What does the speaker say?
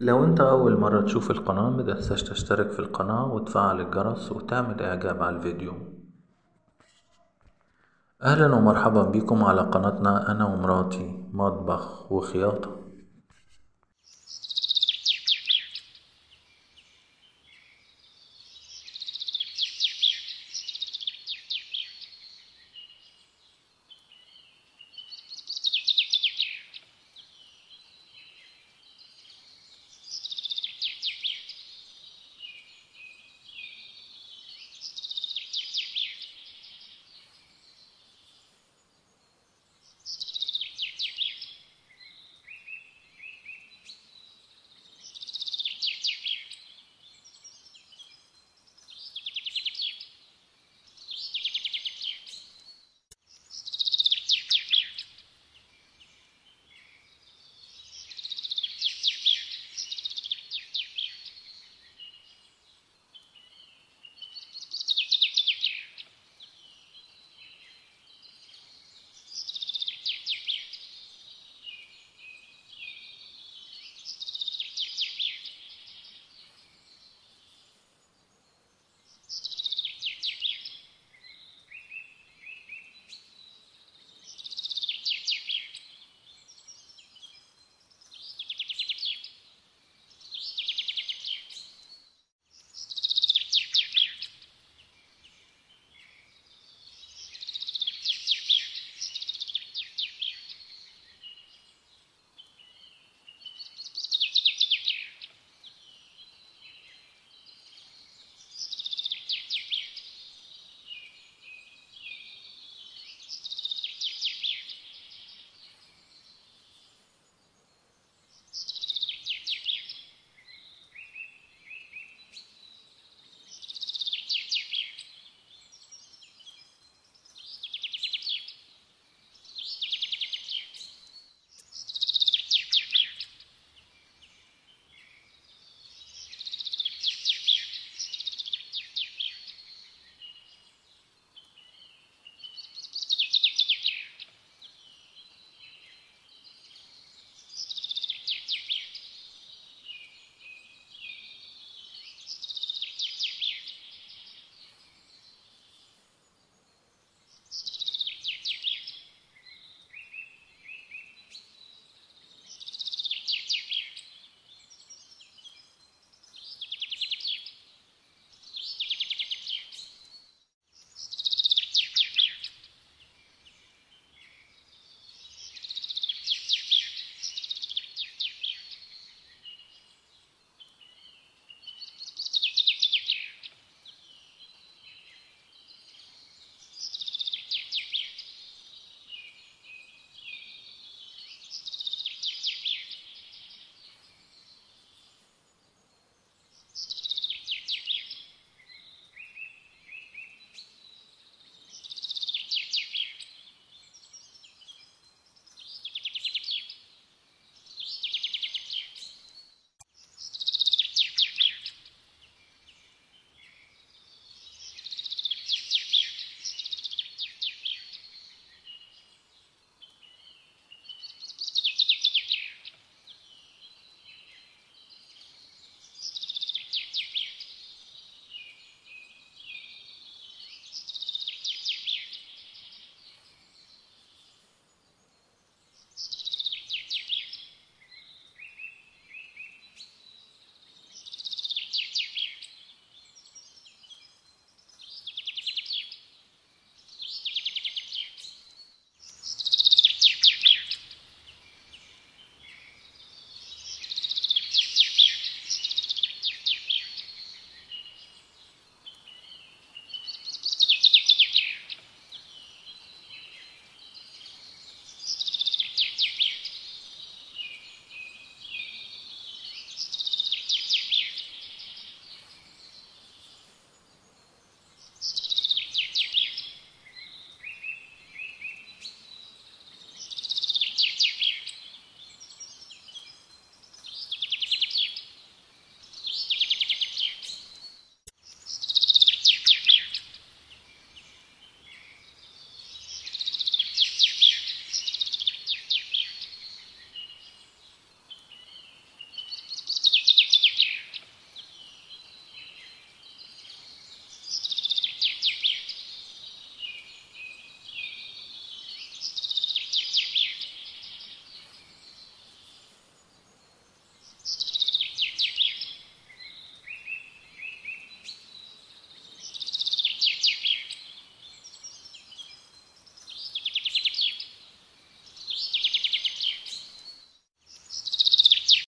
لو انت اول مرة تشوف القناة متنساش تشترك في القناة وتفعل الجرس وتعمل اعجاب على الفيديو اهلا ومرحبا بكم على قناتنا انا ومراتي مطبخ وخياطة